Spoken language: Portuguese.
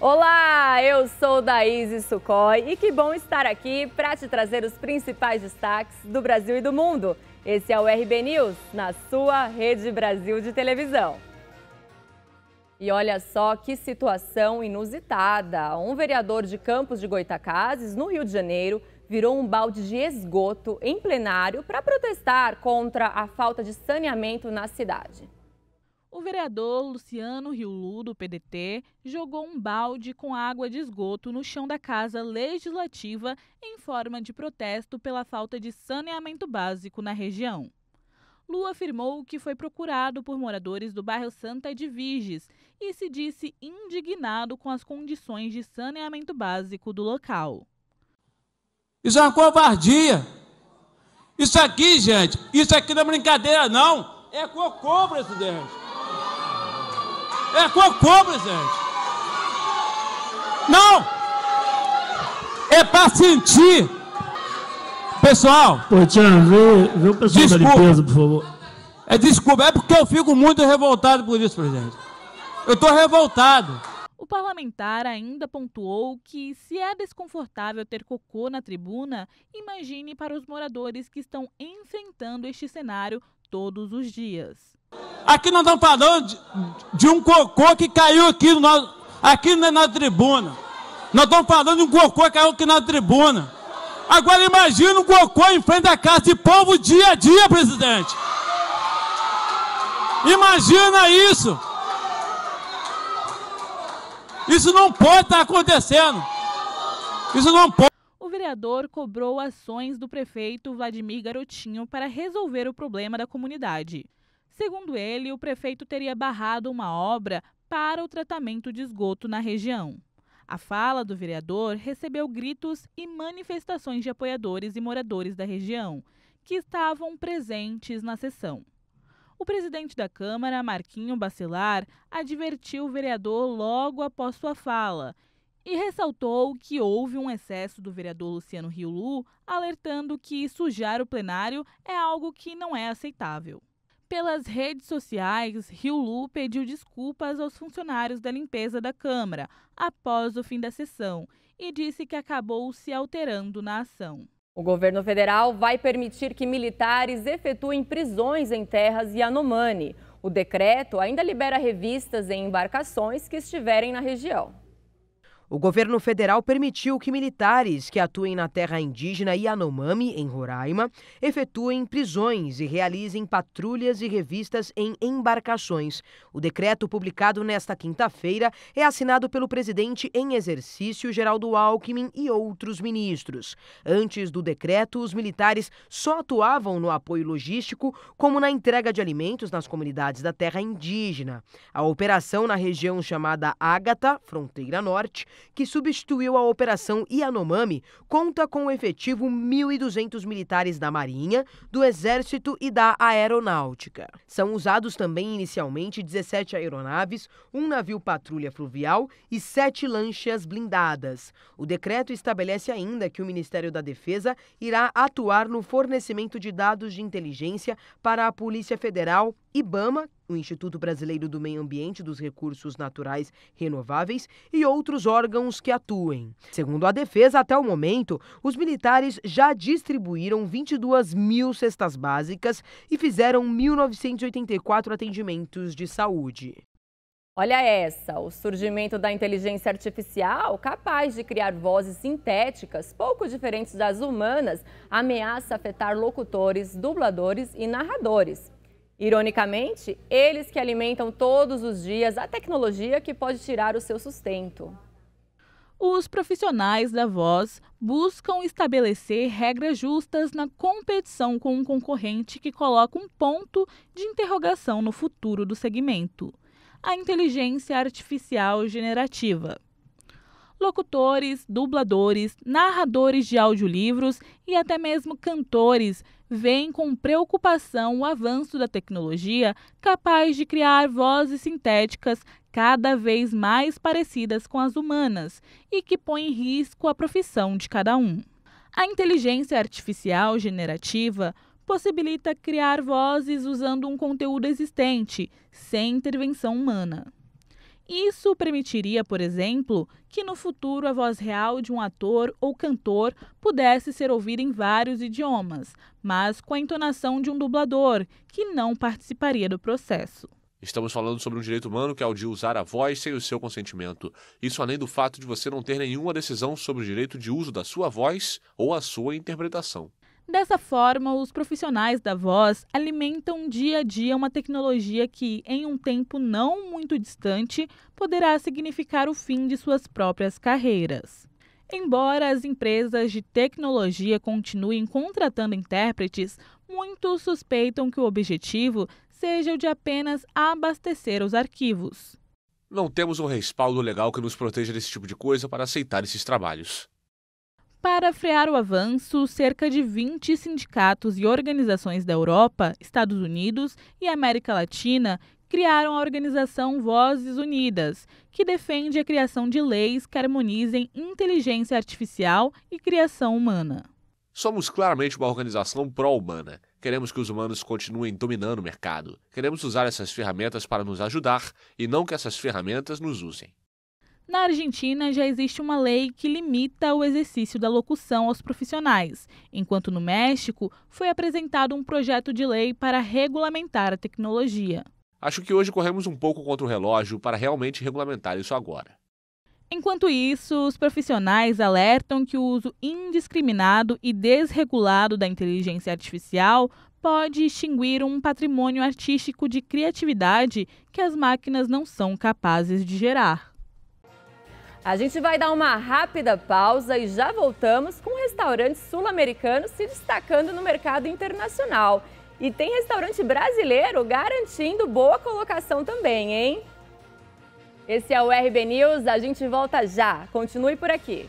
Olá, eu sou Daís Sucói e que bom estar aqui para te trazer os principais destaques do Brasil e do mundo. Esse é o RB News, na sua Rede Brasil de televisão. E olha só que situação inusitada. Um vereador de Campos de Goitacazes, no Rio de Janeiro, virou um balde de esgoto em plenário para protestar contra a falta de saneamento na cidade. O vereador Luciano Riulu, do PDT, jogou um balde com água de esgoto no chão da Casa Legislativa em forma de protesto pela falta de saneamento básico na região. Lu afirmou que foi procurado por moradores do bairro Santa de e se disse indignado com as condições de saneamento básico do local. Isso é uma covardia. Isso aqui, gente, isso aqui não é brincadeira, não. É cocô, presidente. É cocô, presidente. Não! É para sentir. Pessoal. Pô, Tiago, vê, vê o pessoal desculpa. da limpeza, por favor. É desculpa, é porque eu fico muito revoltado por isso, presidente. Eu estou revoltado. O parlamentar ainda pontuou que, se é desconfortável ter cocô na tribuna, imagine para os moradores que estão enfrentando este cenário todos os dias. Aqui nós estamos falando de, de um cocô que caiu aqui, no, aqui na, na tribuna. Nós estamos falando de um cocô que caiu aqui na tribuna. Agora imagina um cocô em frente à casa de povo dia a dia, presidente. Imagina isso. Isso não pode estar acontecendo. Isso não pode. O vereador cobrou ações do prefeito Vladimir Garotinho para resolver o problema da comunidade. Segundo ele, o prefeito teria barrado uma obra para o tratamento de esgoto na região. A fala do vereador recebeu gritos e manifestações de apoiadores e moradores da região, que estavam presentes na sessão. O presidente da Câmara, Marquinho Bacelar, advertiu o vereador logo após sua fala e ressaltou que houve um excesso do vereador Luciano Riulu, alertando que sujar o plenário é algo que não é aceitável. Pelas redes sociais, Rio Lu pediu desculpas aos funcionários da limpeza da Câmara após o fim da sessão e disse que acabou se alterando na ação. O governo federal vai permitir que militares efetuem prisões em terras Yanomami. O decreto ainda libera revistas em embarcações que estiverem na região. O governo federal permitiu que militares que atuem na terra indígena Yanomami, em Roraima, efetuem prisões e realizem patrulhas e revistas em embarcações. O decreto publicado nesta quinta-feira é assinado pelo presidente em exercício, Geraldo Alckmin, e outros ministros. Antes do decreto, os militares só atuavam no apoio logístico, como na entrega de alimentos nas comunidades da terra indígena. A operação na região chamada Ágata, fronteira norte, que substituiu a Operação Yanomami, conta com o efetivo 1.200 militares da Marinha, do Exército e da Aeronáutica. São usados também inicialmente 17 aeronaves, um navio patrulha fluvial e sete lanchas blindadas. O decreto estabelece ainda que o Ministério da Defesa irá atuar no fornecimento de dados de inteligência para a Polícia Federal, IBAMA, o Instituto Brasileiro do Meio Ambiente e dos Recursos Naturais Renováveis e outros órgãos que atuem. Segundo a defesa, até o momento, os militares já distribuíram 22 mil cestas básicas e fizeram 1.984 atendimentos de saúde. Olha essa, o surgimento da inteligência artificial, capaz de criar vozes sintéticas pouco diferentes das humanas, ameaça afetar locutores, dubladores e narradores. Ironicamente, eles que alimentam todos os dias a tecnologia que pode tirar o seu sustento. Os profissionais da Voz buscam estabelecer regras justas na competição com um concorrente que coloca um ponto de interrogação no futuro do segmento: a inteligência artificial generativa locutores, dubladores, narradores de audiolivros e até mesmo cantores veem com preocupação o avanço da tecnologia capaz de criar vozes sintéticas cada vez mais parecidas com as humanas e que põe em risco a profissão de cada um. A inteligência artificial generativa possibilita criar vozes usando um conteúdo existente, sem intervenção humana. Isso permitiria, por exemplo, que no futuro a voz real de um ator ou cantor pudesse ser ouvida em vários idiomas, mas com a entonação de um dublador, que não participaria do processo. Estamos falando sobre um direito humano que é o de usar a voz sem o seu consentimento. Isso além do fato de você não ter nenhuma decisão sobre o direito de uso da sua voz ou a sua interpretação. Dessa forma, os profissionais da voz alimentam dia a dia uma tecnologia que, em um tempo não muito distante, poderá significar o fim de suas próprias carreiras. Embora as empresas de tecnologia continuem contratando intérpretes, muitos suspeitam que o objetivo seja o de apenas abastecer os arquivos. Não temos um respaldo legal que nos proteja desse tipo de coisa para aceitar esses trabalhos. Para frear o avanço, cerca de 20 sindicatos e organizações da Europa, Estados Unidos e América Latina criaram a organização Vozes Unidas, que defende a criação de leis que harmonizem inteligência artificial e criação humana. Somos claramente uma organização pró-humana. Queremos que os humanos continuem dominando o mercado. Queremos usar essas ferramentas para nos ajudar e não que essas ferramentas nos usem. Na Argentina, já existe uma lei que limita o exercício da locução aos profissionais, enquanto no México foi apresentado um projeto de lei para regulamentar a tecnologia. Acho que hoje corremos um pouco contra o relógio para realmente regulamentar isso agora. Enquanto isso, os profissionais alertam que o uso indiscriminado e desregulado da inteligência artificial pode extinguir um patrimônio artístico de criatividade que as máquinas não são capazes de gerar. A gente vai dar uma rápida pausa e já voltamos com restaurantes sul-americanos se destacando no mercado internacional. E tem restaurante brasileiro garantindo boa colocação também, hein? Esse é o RB News, a gente volta já. Continue por aqui.